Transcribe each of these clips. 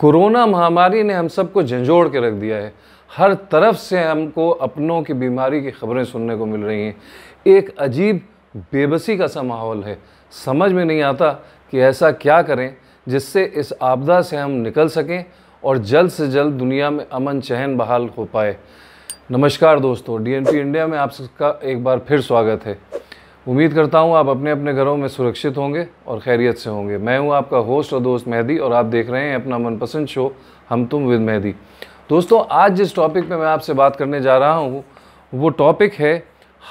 corona महामारी ने हम सबको झंझोड़ के रख दिया है हर तरफ से हमको अपनों की बीमारी की खबरें सुनने को मिल रही हैं एक अजीब बेबसी का सा माहौल है समझ में नहीं आता कि ऐसा क्या करें जिससे इस आपदा से हम निकल सकें और जल्द से जल्द दुनिया में अमन चहन बहाल हो पाए नमस्कार दोस्तों डीएनपी इंडिया में आप सबका एक बार फिर स्वागत है उम्मीद करता हूँ आप अपने अपने घरों में सुरक्षित होंगे और खैरियत से होंगे मैं हूँ आपका होस्ट और दोस्त मेहदी और आप देख रहे हैं अपना मनपसंद शो हम तुम विद मेहदी दोस्तों आज जिस टॉपिक पे मैं आपसे बात करने जा रहा हूँ वो टॉपिक है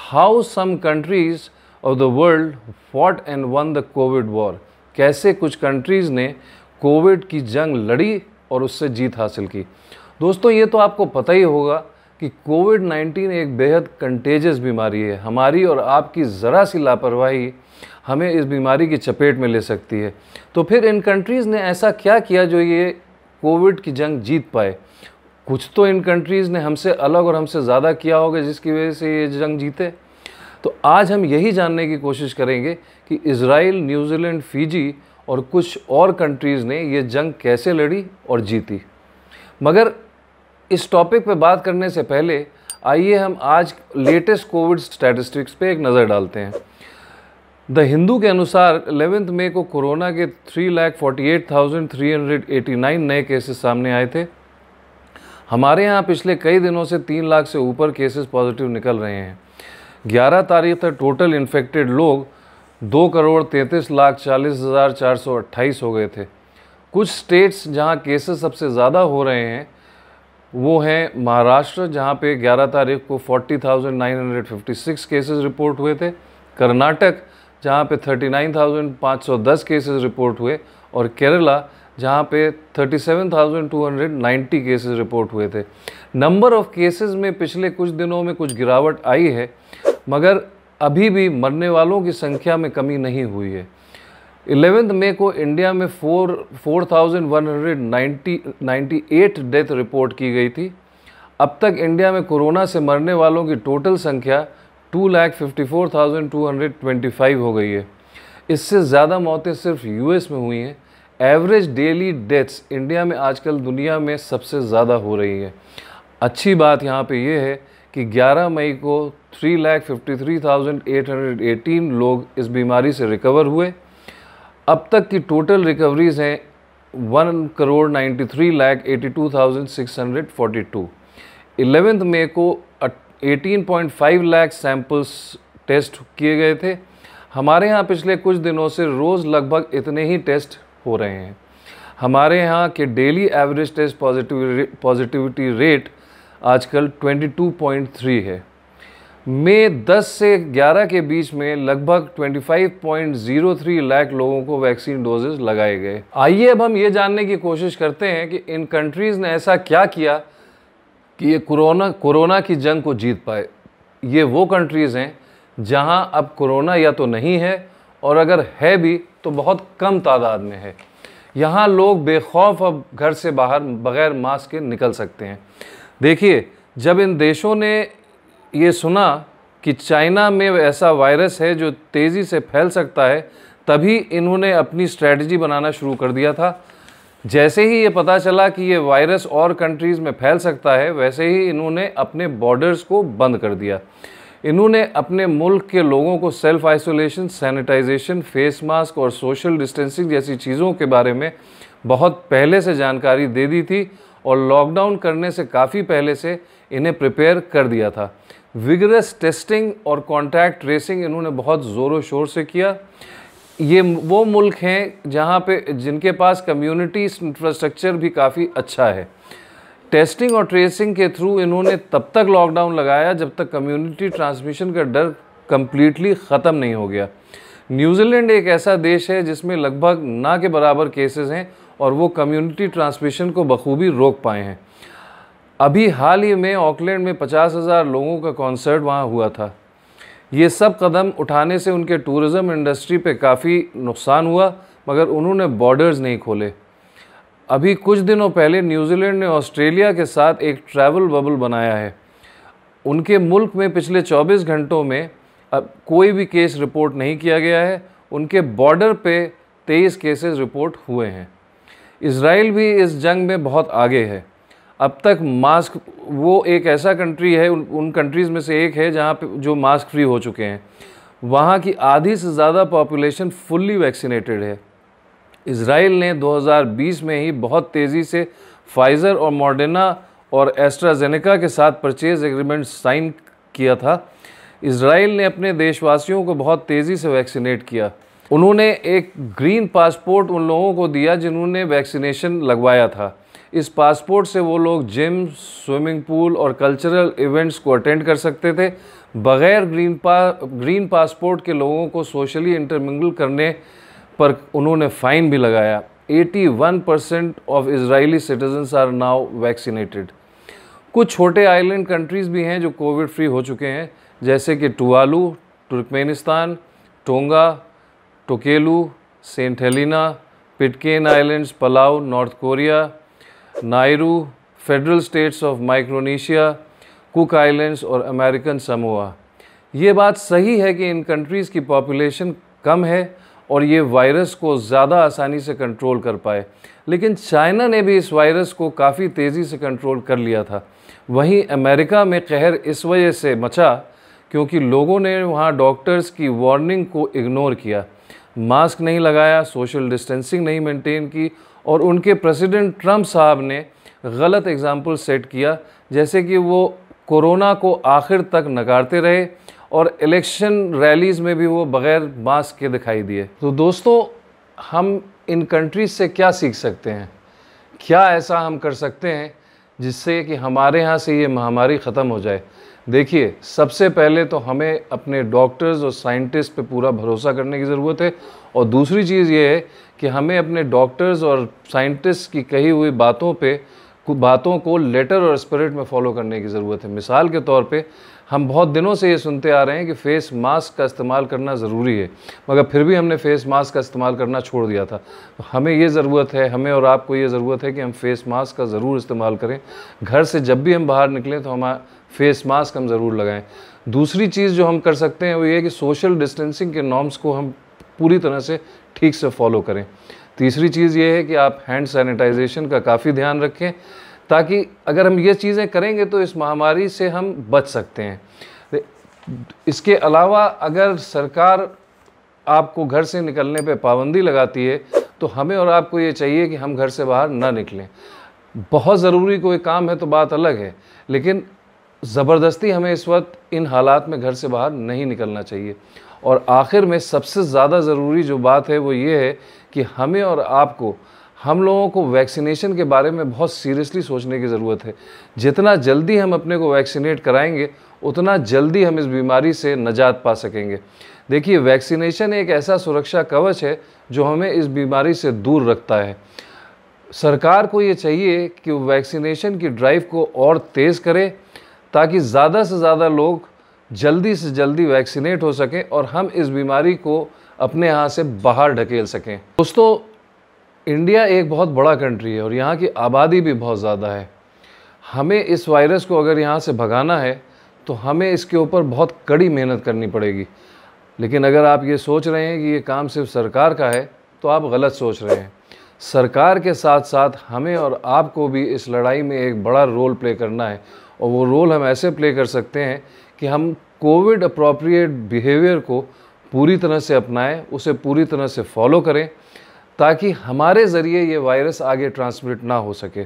how some countries of the world fought and won the covid war कैसे कुछ कंट्रीज़ ने कोविड की जंग लड़ी और उससे जीत हासिल की दोस्तों ये तो आपको पता ही होगा कि कोविड 19 एक बेहद कंटेजस बीमारी है हमारी और आपकी ज़रा सी लापरवाही हमें इस बीमारी की चपेट में ले सकती है तो फिर इन कंट्रीज़ ने ऐसा क्या किया जो ये कोविड की जंग जीत पाए कुछ तो इन कंट्रीज़ ने हमसे अलग और हमसे ज़्यादा किया होगा जिसकी वजह से ये जंग जीते तो आज हम यही जानने की कोशिश करेंगे कि इसराइल न्यूजीलैंड फिजी और कुछ और कंट्रीज़ ने ये जंग कैसे लड़ी और जीती मगर इस टॉपिक पे बात करने से पहले आइए हम आज लेटेस्ट कोविड स्टैटिस्टिक्स पे एक नज़र डालते हैं द हिंदू के अनुसार एलेवेंथ मई को कोरोना के three lakh forty eight thousand three hundred eighty nine नए केसेस सामने आए थे हमारे यहाँ पिछले कई दिनों से तीन लाख से ऊपर केसेस पॉजिटिव निकल रहे हैं ग्यारह तारीख तक टोटल इन्फेक्टेड लोग दो करोड़ तैंतीस लाख चालीस हज़ार चार सौ अट्ठाईस हो गए थे कुछ स्टेट्स जहाँ केसेस सबसे ज़्यादा हो रहे हैं वो हैं महाराष्ट्र जहाँ पे 11 तारीख को 40,956 केसेस रिपोर्ट हुए थे कर्नाटक जहाँ पे 39,510 केसेस रिपोर्ट हुए और केरला जहाँ पे 37,290 केसेस रिपोर्ट हुए थे नंबर ऑफ़ केसेस में पिछले कुछ दिनों में कुछ गिरावट आई है मगर अभी भी मरने वालों की संख्या में कमी नहीं हुई है इलेवेंथ मई को इंडिया में four four thousand one hundred ninety ninety eight death report की गई थी अब तक इंडिया में कोरोना से मरने वालों की टोटल संख्या two lakh fifty four thousand two hundred twenty five हो गई है इससे ज़्यादा मौतें सिर्फ यूएस में हुई हैं एवरेज डेली डेथ्स इंडिया में आजकल दुनिया में सबसे ज़्यादा हो रही है अच्छी बात यहाँ पे ये है कि 11 मई को three lakh fifty three thousand eight hundred eighteen लोग इस बीमारी से रिकवर हुए अब तक की टोटल रिकवरीज हैं one crore ninety three lakh eighty two thousand six hundred forty two eleventh May को eighteen point five lakh samples test किए गए थे हमारे यहाँ पिछले कुछ दिनों से रोज़ लगभग इतने ही टेस्ट हो रहे हैं हमारे यहाँ के daily average test positive positivity rate आजकल थ्री है मई 10 से 11 के बीच में लगभग 25.03 लाख लोगों को वैक्सीन डोजेज लगाए गए आइए अब हम ये जानने की कोशिश करते हैं कि इन कंट्रीज़ ने ऐसा क्या किया कि ये कोरोना कोरोना की जंग को जीत पाए ये वो कंट्रीज़ हैं जहां अब कोरोना या तो नहीं है और अगर है भी तो बहुत कम तादाद में है यहाँ लोग बेखौफ अब घर से बाहर बगैर मास्क के निकल सकते हैं देखिए जब इन देशों ने ये सुना कि चाइना में ऐसा वायरस है जो तेज़ी से फैल सकता है तभी इन्होंने अपनी स्ट्रैटी बनाना शुरू कर दिया था जैसे ही ये पता चला कि ये वायरस और कंट्रीज़ में फैल सकता है वैसे ही इन्होंने अपने बॉर्डर्स को बंद कर दिया इन्होंने अपने मुल्क के लोगों को self isolation sanitization face mask और सोशल डिस्टेंसिंग जैसी चीज़ों के बारे में बहुत पहले से जानकारी दे दी थी और लॉकडाउन करने से काफ़ी पहले से इन्हें प्रिपेयर कर दिया था विगरेस टेस्टिंग और कॉन्टैक्ट ट्रेसिंग इन्होंने बहुत ज़ोरों शोर से किया ये वो मुल्क हैं जहाँ पे जिनके पास कम्युनिटी इंफ्रास्ट्रक्चर भी काफ़ी अच्छा है टेस्टिंग और ट्रेसिंग के थ्रू इन्होंने तब तक लॉकडाउन लगाया जब तक कम्युनिटी ट्रांसमिशन का डर कम्प्लीटली ख़त्म नहीं हो गया न्यूजीलैंड एक ऐसा देश है जिसमें लगभग ना के बराबर केसेस हैं और वो कम्युनिटी ट्रांसमिशन को बखूबी रोक पाए हैं अभी हाल ही में ऑकलैंड में पचास हज़ार लोगों का कॉन्सर्ट वहाँ हुआ था ये सब कदम उठाने से उनके टूरिज़म इंडस्ट्री पे काफ़ी नुकसान हुआ मगर उन्होंने बॉर्डर्स नहीं खोले अभी कुछ दिनों पहले न्यूजीलैंड ने ऑस्ट्रेलिया के साथ एक ट्रैवल बबल बनाया है उनके मुल्क में पिछले 24 घंटों में अब कोई भी केस रिपोर्ट नहीं किया गया है उनके बॉर्डर पे 23 केसेस रिपोर्ट हुए हैं इसराइल भी इस जंग में बहुत आगे है अब तक मास्क वो एक ऐसा कंट्री है उन उन कंट्रीज़ में से एक है जहाँ पे जो मास्क फ्री हो चुके हैं वहाँ की आधी से ज़्यादा पॉपुलेशन फुल्ली वैक्सीनेटेड है इसराइल ने 2020 में ही बहुत तेज़ी से फाइज़र और मॉडर्ना और एस्ट्राजेनेका के साथ परचेज एग्रीमेंट साइन किया था इसराइल ने अपने देशवासियों को बहुत तेज़ी से वैक्सीनेट किया उन्होंने एक ग्रीन पासपोर्ट उन लोगों को दिया जिन्होंने वैक्सीनेशन लगवाया था इस पासपोर्ट से वो लोग जिम स्विमिंग पूल और कल्चरल इवेंट्स को अटेंड कर सकते थे बगैर ग्रीन पा ग्रीन पासपोर्ट के लोगों को सोशली इंटरमिंगल करने पर उन्होंने फ़ाइन भी लगाया 81 percent of Israeli citizens are now vaccinated कुछ छोटे आइलैंड कंट्रीज़ भी हैं जो कोविड फ्री हो चुके हैं जैसे कि Tuvalu Turkmenistan Tonga Tokelau Saint Helena Pitcairn islands Palau North Korea Nauru federal states of Micronesia Cook islands और अमेरिकन समोआ ये बात सही है कि इन कंट्रीज़ की पॉपुलेशन कम है और ये वायरस को ज़्यादा आसानी से कंट्रोल कर पाए लेकिन चाइना ने भी इस वायरस को काफ़ी तेज़ी से कंट्रोल कर लिया था वहीं अमेरिका में कहर इस वजह से मचा क्योंकि लोगों ने वहाँ डॉक्टर्स की वार्निंग को इग्नोर किया मास्क नहीं लगाया सोशल डिस्टेंसिंग नहीं मेंटेन की और उनके प्रेसिडेंट ट्रंप साहब ने गलत एग्ज़ाम्पल सेट किया जैसे कि वो कोरोना को आखिर तक नकारते रहे और इलेक्शन रैलीज़ में भी वो बग़ैर मास्क के दिखाई दिए तो दोस्तों हम इन कंट्रीज़ से क्या सीख सकते हैं क्या ऐसा हम कर सकते हैं जिससे कि हमारे यहाँ से ये महामारी ख़त्म हो जाए देखिए सबसे पहले तो हमें अपने डॉक्टर्स और साइंटिस्ट पे पूरा भरोसा करने की ज़रूरत है और दूसरी चीज़ ये है कि हमें अपने डॉक्टर्स और साइंटिस्ट की कही हुई बातों पे बातों को लेटर और स्पिरिट में फॉलो करने की ज़रूरत है मिसाल के तौर पे हम बहुत दिनों से ये सुनते आ रहे हैं कि फेस मास्क का इस्तेमाल करना ज़रूरी है मगर फिर भी हमने फेस मास्क का इस्तेमाल करना छोड़ दिया था हमें ये ज़रूरत है हमें और आपको ये ज़रूरत है कि हम फेस मास्क का ज़रूर इस्तेमाल करें घर से जब भी हम बाहर निकलें तो हमारा फेस मास्क हम ज़रूर लगाएँ दूसरी चीज़ जो हम कर सकते हैं वो ये कि सोशल डिस्टेंसिंग के नॉर्म्स को हम पूरी तरह से ठीक से फॉलो करें तीसरी चीज़ ये है कि आप हैंड सैनिटाइजेशन का काफ़ी ध्यान रखें ताकि अगर हम ये चीज़ें करेंगे तो इस महामारी से हम बच सकते हैं इसके अलावा अगर सरकार आपको घर से निकलने पे पाबंदी लगाती है तो हमें और आपको ये चाहिए कि हम घर से बाहर ना निकलें बहुत ज़रूरी कोई काम है तो बात अलग है लेकिन ज़बरदस्ती हमें इस वक्त इन हालात में घर से बाहर नहीं निकलना चाहिए और आखिर में सबसे ज़्यादा ज़रूरी जो बात है वो ये है कि हमें और आपको हम लोगों को वैक्सीनेशन के बारे में बहुत सीरियसली सोचने की ज़रूरत है जितना जल्दी हम अपने को वैक्सीनेट कराएंगे उतना जल्दी हम इस बीमारी से नजात पा सकेंगे देखिए वैक्सीनेशन एक ऐसा सुरक्षा कवच है जो हमें इस बीमारी से दूर रखता है सरकार को ये चाहिए कि वैक्सीनेशन की ड्राइव को और तेज़ करे ताकि ज़्यादा से ज़्यादा लोग जल्दी से जल्दी वैक्सीनेट हो सकें और हम इस बीमारी को अपने यहाँ से बाहर ढकेल सकें दोस्तों इंडिया एक बहुत बड़ा कंट्री है और यहाँ की आबादी भी बहुत ज़्यादा है हमें इस वायरस को अगर यहाँ से भगाना है तो हमें इसके ऊपर बहुत कड़ी मेहनत करनी पड़ेगी लेकिन अगर आप ये सोच रहे हैं कि ये काम सिर्फ सरकार का है तो आप गलत सोच रहे हैं सरकार के साथ साथ हमें और आपको भी इस लड़ाई में एक बड़ा रोल प्ले करना है और वो रोल हम ऐसे प्ले कर सकते हैं कि हम कोविड अप्रोप्रिएट बिहेवियर को पूरी तरह से अपनाएं उसे पूरी तरह से फॉलो करें ताकि हमारे ज़रिए ये वायरस आगे ट्रांसमिट ना हो सके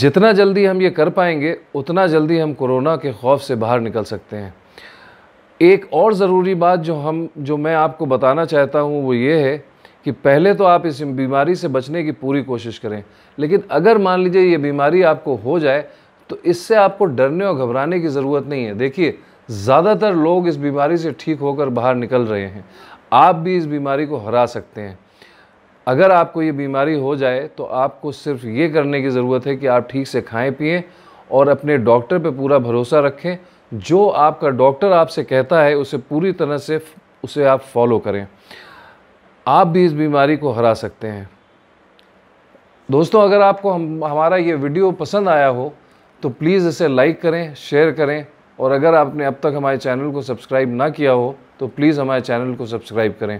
जितना जल्दी हम ये कर पाएंगे उतना जल्दी हम कोरोना के खौफ से बाहर निकल सकते हैं एक और ज़रूरी बात जो हम जो मैं आपको बताना चाहता हूँ वो ये है कि पहले तो आप इस बीमारी से बचने की पूरी कोशिश करें लेकिन अगर मान लीजिए ये बीमारी आपको हो जाए तो इससे आपको डरने और घबराने की ज़रूरत नहीं है देखिए ज़्यादातर लोग इस बीमारी से ठीक होकर बाहर निकल रहे हैं आप भी इस बीमारी को हरा सकते हैं अगर आपको ये बीमारी हो जाए तो आपको सिर्फ ये करने की ज़रूरत है कि आप ठीक से खाएं पिएं और अपने डॉक्टर पे पूरा भरोसा रखें जो आपका डॉक्टर आपसे कहता है उसे पूरी तरह से उसे आप फॉलो करें आप भी इस बीमारी को हरा सकते हैं दोस्तों अगर आपको हम हमारा ये वीडियो पसंद आया हो तो प्लीज़ इसे लाइक करें शेयर करें और अगर आपने अब तक हमारे चैनल को सब्सक्राइब ना किया हो तो प्लीज़ हमारे चैनल को सब्सक्राइब करें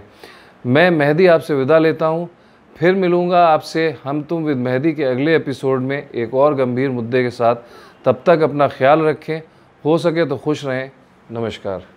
मैं मेहदी आपसे विदा लेता हूँ फिर मिलूँगा आपसे हम तुम विद मेहदी के अगले एपिसोड में एक और गंभीर मुद्दे के साथ तब तक अपना ख्याल रखें हो सके तो खुश रहें नमस्कार